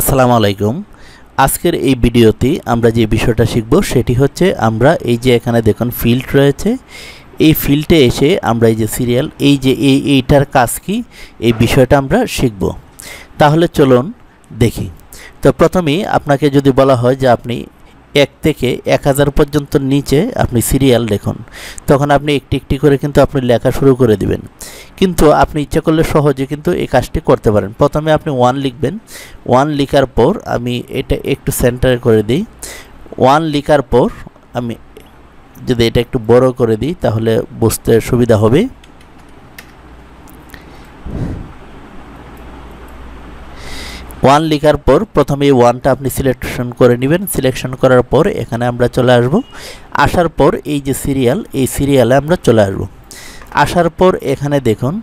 আসসালামু আলাইকুম আজকের এই ভিডিওতে আমরা যে বিষয়টা শিখব সেটি হচ্ছে আমরা এই যে এখানে দেখুন ফিল্ড রয়েছে এই ফিল্ডে এসে আমরা এই যে সিরিয়াল এই যে এই এইটার কাজ কি এই বিষয়টা আমরা শিখব তাহলে চলুন দেখি তো প্রথমেই আপনাকে যদি বলা হয় যে আপনি এক থেকে এক হাজার পর্যন্ত নিচে আপনি সিরিয়াল দেখুন তখন আপনি একটি একটি করে কিন্তু আপনি লেখা শুরু করে দিবেন কিন্তু আপনি ইচ্ছা করলে সহজে কিন্তু এই কাজটি করতে পারেন প্রথমে আপনি ওয়ান লিখবেন ওয়ান লিখার পর আমি এটা একটু সেন্টারে করে দিই ওয়ান লিখার পর আমি যদি এটা একটু বড় করে দিই তাহলে বুঝতে সুবিধা হবে ওয়ান লেখার পর প্রথমে এই ওয়ানটা আপনি সিলেকশন করে নেবেন সিলেকশন করার পর এখানে আমরা চলে আসব আসার পর এই যে সিরিয়াল এই সিরিয়ালে আমরা চলে আসবো আসার পর এখানে দেখুন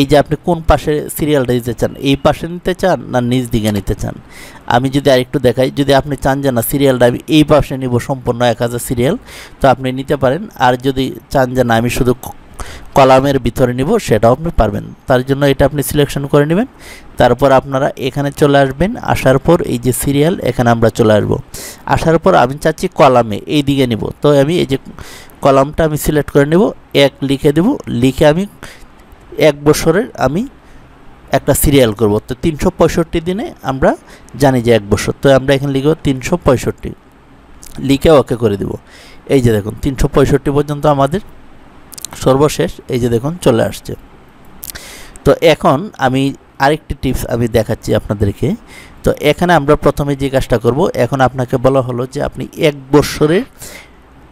এই যে আপনি কোন পাশে সিরিয়ালটা নিতে চান এই পাশে নিতে চান না নিজ দিকে নিতে চান আমি যদি আরেকটু দেখাই যদি আপনি চান যে না সিরিয়ালটা আমি এই পাশে নিব সম্পূর্ণ এক হাজার সিরিয়াল তো আপনি নিতে পারেন আর যদি চান যে না আমি শুধু কলামের ভিতরে নিব সেটাও আপনি পারবেন তার জন্য এটা আপনি সিলেকশন করে নেবেন তারপর আপনারা এখানে চলে আসবেন আসার পর এই যে সিরিয়াল এখানে আমরা চলে আসব আসার পর আমি চাচ্ছি কলামে এই দিকে নিব তো আমি এই যে কলামটা আমি সিলেক্ট করে নেব এক লিখে দেব লিখে আমি এক বছরের আমি একটা সিরিয়াল করব তো তিনশো দিনে আমরা জানি যে এক বছর তো আমরা এখানে লিখব তিনশো লিখে ওকে করে দেব এই যে দেখুন তিনশো পর্যন্ত আমাদের সর্বশেষ এই যে দেখুন চলে আসছে তো এখন আমি আরেকটি টিপস আমি দেখাচ্ছি আপনাদেরকে তো এখানে আমরা প্রথমে যে কাজটা করব এখন আপনাকে বলা হলো যে আপনি এক বছরের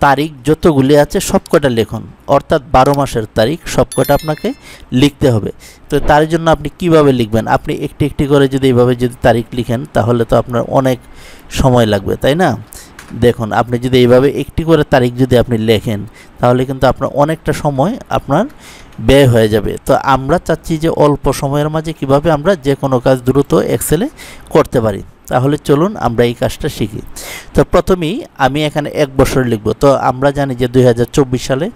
তারিখ যতগুলি আছে সবকটা লেখুন অর্থাৎ বারো মাসের তারিখ সবকটা আপনাকে লিখতে হবে তো তার জন্য আপনি কিভাবে লিখবেন আপনি একটি একটি করে যদি এইভাবে যদি তারিখ লিখেন তাহলে তো আপনার অনেক সময় লাগবে তাই না দেখুন আপনি যদি এইভাবে একটি করে তারিখ যদি আপনি লেখেন তাহলে কিন্তু আপনার অনেকটা সময় আপনার ব্যয় হয়ে যাবে তো আমরা চাচ্ছি যে অল্প সময়ের মাঝে কিভাবে আমরা যে কোনো কাজ দ্রুত এক্সেলে করতে পারি তাহলে চলুন আমরা এই কাজটা শিখি তো প্রথমেই আমি এখানে এক বছর লিখব তো আমরা জানি যে দুই সালে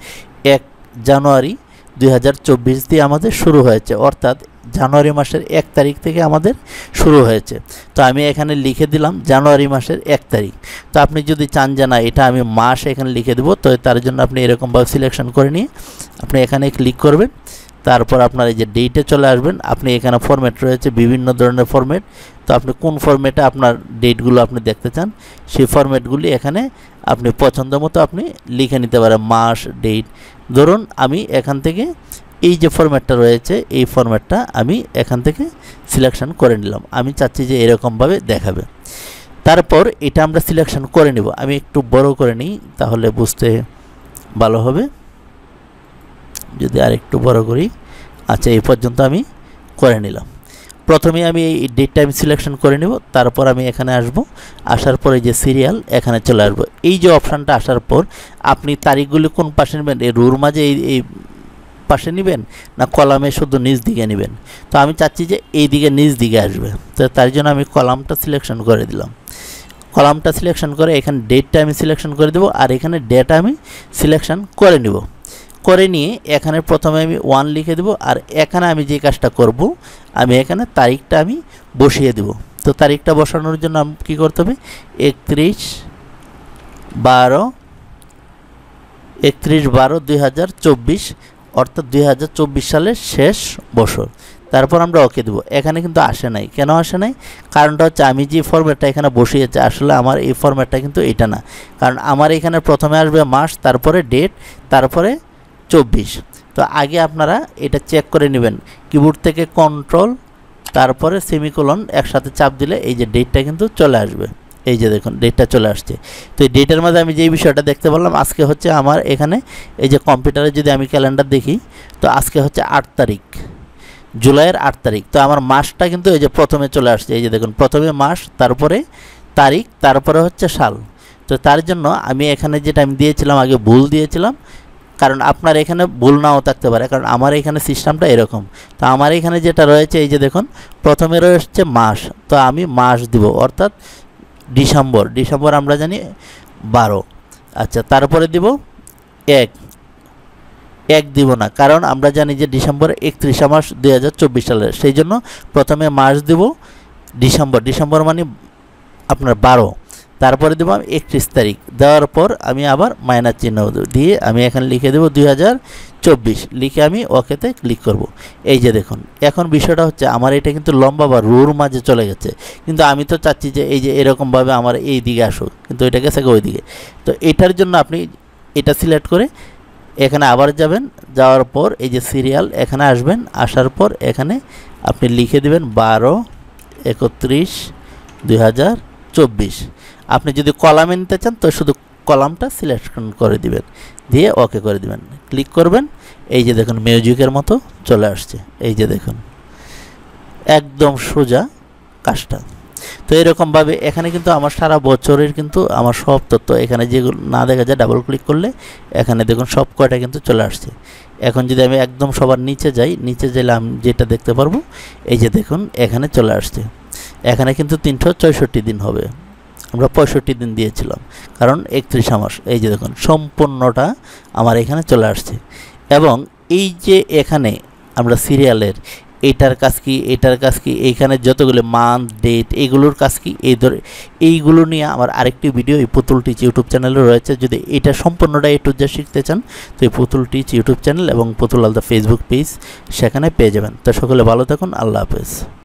এক জানুয়ারি দুই হাজার চব্বিশ দিয়ে আমাদের শুরু হয়েছে অর্থাৎ জানুয়ারি মাসের এক তারিখ থেকে আমাদের শুরু হয়েছে তো আমি এখানে লিখে দিলাম জানুয়ারি মাসের এক তারিখ তো আপনি যদি চান যে না এটা আমি মাস এখানে লিখে দেবো তো তার জন্য আপনি এরকমভাবে সিলেকশন করে নিয়ে আপনি এখানে ক্লিক করবেন তারপর আপনার এই যে ডেটে চলে আসবেন আপনি এখানে ফরম্যাট রয়েছে বিভিন্ন ধরনের ফরম্যাট তো আপনি কোন ফরম্যাটে আপনার ডেটগুলো আপনি দেখতে চান সেই ফরম্যাটগুলি এখানে আপনি পছন্দ মতো আপনি লিখে নিতে পারেন মাস ডেট ধরুন আমি এখান থেকে এই যে ফরম্যাটটা রয়েছে এই ফরম্যাটটা আমি এখান থেকে সিলেকশন করে নিলাম আমি চাচ্ছি যে এরকমভাবে দেখাবে তারপর এটা আমরা সিলেকশন করে নিব আমি একটু বড় করে নিই তাহলে বুঝতে ভালো হবে যদি আর একটু বড় করি আচ্ছা এই পর্যন্ত আমি করে নিলাম প্রথমে আমি এই ডেটটা আমি সিলেকশন করে নেব তারপর আমি এখানে আসব আসার পরে যে সিরিয়াল এখানে চলে আসবো এই যে অপশানটা আসার পর আপনি তারিখগুলি কোন পাশে নেবেন এই রুর মাঝে এই পাশে নেবেন না কলামে শুধু নিচ দিকে নেবেন তো আমি চাচ্ছি যে এই দিকে নিচ দিকে আসবে তো তার জন্য আমি কলামটা সিলেকশন করে দিলাম কলামটা সিলেকশন করে এখানে ডেটটা আমি সিলেকশন করে দেবো আর এখানে ডেটা আমি সিলেকশন করে নিব করে নিয়ে এখানে প্রথমে আমি ওয়ান লিখে দেব আর এখানে আমি যে কাজটা করব আমি এখানে তারিখটা আমি বসিয়ে দেব তো তারিখটা বসানোর জন্য আমি কী করতে হবে একত্রিশ বারো একত্রিশ বারো দুই অর্থাৎ দুই সালের শেষ বছর তারপর আমরা ওকে দেবো এখানে কিন্তু আসে নাই কেন আসে নাই কারণটা হচ্ছে আমি যে ফর্ম্যাটটা এখানে বসিয়েছি আসলে আমার এই ফর্ম্যাটটা কিন্তু এটা না কারণ আমার এখানে প্রথমে আসবে মাস তারপরে ডেট তারপরে চব্বিশ তো আগে আপনারা এটা চেক করে নেবেন কিবোর্ড থেকে কন্ট্রোল তারপরে সেমিকোলন একসাথে চাপ দিলে এই যে ডেটটা কিন্তু চলে আসবে এই যে দেখুন ডেটটা চলে আসছে তো এই ডেটের মাঝে আমি যেই বিষয়টা দেখতে পারলাম আজকে হচ্ছে আমার এখানে এই যে কম্পিউটারে যদি আমি ক্যালেন্ডার দেখি তো আজকে হচ্ছে আট তারিখ জুলাইয়ের আট তারিখ তো আমার মাসটা কিন্তু এই যে প্রথমে চলে আসছে এই যে দেখুন প্রথমে মাস তারপরে তারিখ তারপরে হচ্ছে সাল তো তার জন্য আমি এখানে যেটা আমি দিয়েছিলাম আগে ভুল দিয়েছিলাম কারণ আপনার এখানে ভুল নাও থাকতে পারে কারণ আমার এখানে সিস্টেমটা এরকম তো আমার এখানে যেটা রয়েছে এই যে দেখুন প্রথমে রয়েছে মাস তো আমি মাস দিব অর্থাৎ ডিসেম্বর ডিসেম্বর আমরা জানি বারো আচ্ছা তারপরে দিব এক এক দিব না কারণ আমরা জানি যে ডিসেম্বর একত্রিশে মাস দুই হাজার চব্বিশ সালের সেই জন্য প্রথমে মার্চ দিব ডিসেম্বর ডিসেম্বর মানে আপনার বারো তারপরে দেবো আমি একত্রিশ তারিখ দেওয়ার পর আমি আবার মাইনার চিহ্ন দিয়ে আমি এখানে লিখে দেবো দুই হাজার চব্বিশ লিখে আমি ওকেতে ক্লিক করব। এই যে দেখুন এখন বিষয়টা হচ্ছে আমার এটা কিন্তু লম্বা বা রুর মাঝে চলে গেছে কিন্তু আমি তো চাচ্ছি যে এই যে এরকমভাবে আমার এই দিকে আসুক কিন্তু এটা গেছে ওই দিকে তো এটার জন্য আপনি এটা সিলেক্ট করে এখানে আবার যাবেন যাওয়ার পর এই যে সিরিয়াল এখানে আসবেন আসার পর এখানে আপনি লিখে দেবেন বারো একত্রিশ দুই আপনি যদি কলামে নিতে চান তো শুধু কলামটা সিলেকশন করে দিবেন দিয়ে ওকে করে দিবেন ক্লিক করবেন এই যে দেখুন মিউজিকের মতো চলে আসছে এই যে দেখুন একদম সোজা কাজটা তো এরকমভাবে এখানে কিন্তু আমার সারা বছরের কিন্তু আমার সব তথ্য এখানে যেগুলো না দেখা যায় ডাবল ক্লিক করলে এখানে দেখুন সব কয়টা কিন্তু চলে আসছে এখন যদি আমি একদম সবার নিচে যাই নিচে গেলে আমি যেটা দেখতে পারবো এই যে দেখুন এখানে চলে আসছে এখানে কিন্তু তিনশো দিন হবে আমরা পঁয়ষট্টি দিন দিয়েছিলাম কারণ একত্রিশ মাস এই যে দেখুন সম্পূর্ণটা আমার এখানে চলে আসছে এবং এই যে এখানে আমরা সিরিয়ালের এটার কাজ কি এটার কাজ কি এইখানে যতগুলো মান্থ ডেট এগুলোর কাজ কি এই ধরে এইগুলো নিয়ে আমার আরেকটি ভিডিও এই পুতুল টিচ ইউটিউব চ্যানেলে রয়েছে যদি এটা সম্পূর্ণটা একটু যা শিখতে চান তো এই পুতুল টিচ ইউটিউব চ্যানেল এবং পুতুল আলদা ফেসবুক পেজ সেখানে পেয়ে যাবেন তো সকলে ভালো থাকুন আল্লাহ হাফেজ